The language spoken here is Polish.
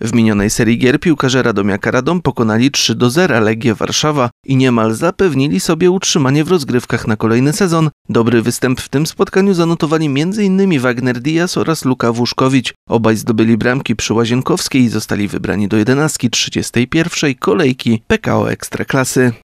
W minionej serii gier piłkarze Radomiaka Radom pokonali 3 do 0 Legię Warszawa i niemal zapewnili sobie utrzymanie w rozgrywkach na kolejny sezon. Dobry występ w tym spotkaniu zanotowali m.in. Wagner Diaz oraz Luka Wuszkowicz. Obaj zdobyli bramki przy Łazienkowskiej i zostali wybrani do 11 31 kolejki PKO Ekstraklasy.